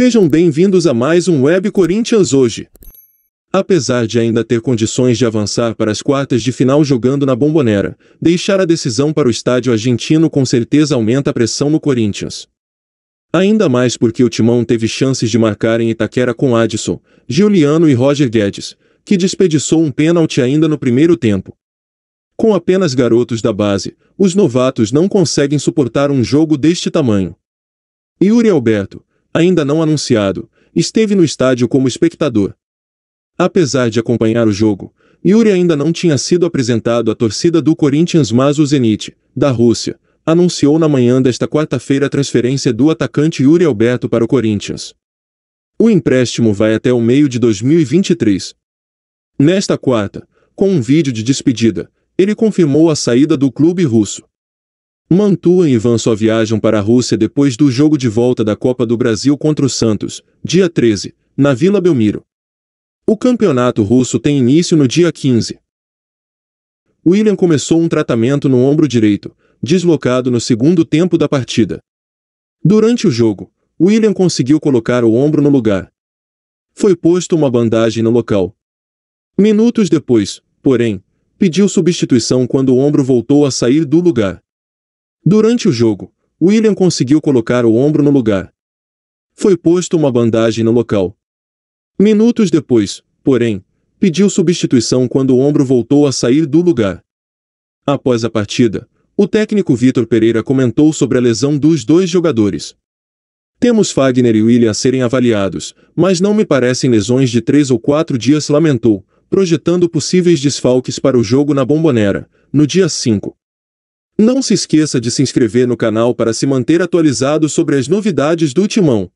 Sejam bem-vindos a mais um Web Corinthians hoje. Apesar de ainda ter condições de avançar para as quartas de final jogando na Bombonera, deixar a decisão para o estádio argentino com certeza aumenta a pressão no Corinthians. Ainda mais porque o Timão teve chances de marcar em Itaquera com Adson, Giuliano e Roger Guedes, que desperdiçou um pênalti ainda no primeiro tempo. Com apenas garotos da base, os novatos não conseguem suportar um jogo deste tamanho. Yuri Alberto, ainda não anunciado, esteve no estádio como espectador. Apesar de acompanhar o jogo, Yuri ainda não tinha sido apresentado à torcida do Corinthians, mas o Zenit, da Rússia, anunciou na manhã desta quarta-feira a transferência do atacante Yuri Alberto para o Corinthians. O empréstimo vai até o meio de 2023. Nesta quarta, com um vídeo de despedida, ele confirmou a saída do clube russo. Mantua e Van só viajam para a Rússia depois do jogo de volta da Copa do Brasil contra o Santos, dia 13, na Vila Belmiro. O campeonato russo tem início no dia 15. William começou um tratamento no ombro direito, deslocado no segundo tempo da partida. Durante o jogo, William conseguiu colocar o ombro no lugar. Foi posto uma bandagem no local. Minutos depois, porém, pediu substituição quando o ombro voltou a sair do lugar. Durante o jogo, William conseguiu colocar o ombro no lugar. Foi posto uma bandagem no local. Minutos depois, porém, pediu substituição quando o ombro voltou a sair do lugar. Após a partida, o técnico Vitor Pereira comentou sobre a lesão dos dois jogadores. Temos Fagner e William a serem avaliados, mas não me parecem lesões de três ou quatro dias, lamentou, projetando possíveis desfalques para o jogo na Bombonera, no dia 5. Não se esqueça de se inscrever no canal para se manter atualizado sobre as novidades do Timão.